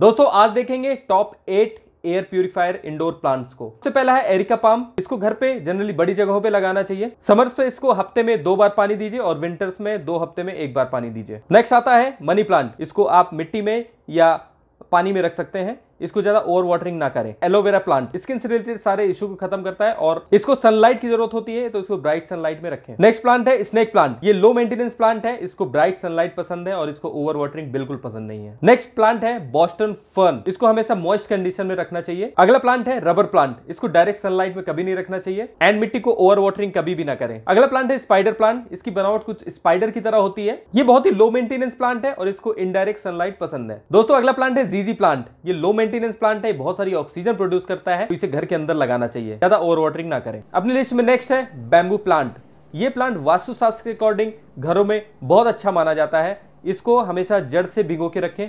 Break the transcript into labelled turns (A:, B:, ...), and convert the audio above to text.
A: दोस्तों आज देखेंगे top eight air purifier indoor plants को सबसे पहला है एरिका पाम इसको घर पे जनरली बड़ी जगहों पे लगाना चाहिए समर्स पे इसको हफ्ते में दो बार पानी दीजिए और विंटर्स में दो हफ्ते में एक बार पानी दीजिए नेक्स्ट आता है मनी प्लांट इसको आप मिट्टी में या पानी में रख सकते हैं इसको ज्यादा ओवर वाटरिंग ना करें एलोवेरा प्लांट स्किन से रिलेटेड सारे इशू को खत्म करता है और इसको सनलाइट की जरूरत होती है तो इसको ब्राइट सनलाइट में रखें नेक्स्ट प्लांट है स्नेक प्लांट ये लो मेंटेनेंस प्लांट है इसको ब्राइट सनलाइट पसंद है और इसको ओवर वाटरिंग बिल्कुल पसंद नहीं है नेक्स्ट प्लांट है बॉस्टन फर्न इसको हमेशा मॉइस्ट कंडीशन में रखना चाहिए अगला प्लांट है रबर प्लांट इसको डायरेक्ट सनलाइट में कभी नहीं रखना चाहिए एंड मिट्टी को ओवर वाटरिंग कभी भी ना करें अगला प्लांट है स्पाइडर प्लांट इसकी बनावट कुछ स्पाइडर की तरह होती है ये बहुत ही लो मेंटेनेंस प्लांट है और इसको इनडायरेक्ट सनलाइट पसंद है दोस्तों अगला प्लांट है जीजी प्लांट ये लो मेंटेनेंस प्लांट है बहुत सारी ऑक्सीजन प्रोड्यूस करता है तो इसे घर के अंदर लगाना चाहिए ज्यादा ओवर वाटरिंग ना करें अपनी लिस्ट में नेक्स्ट है बैम्बू प्लांट ये प्लांट वास्तुशास्त्र के अकॉर्डिंग घरों में बहुत अच्छा माना जाता है इसको हमेशा जड़ से भिगो के रखें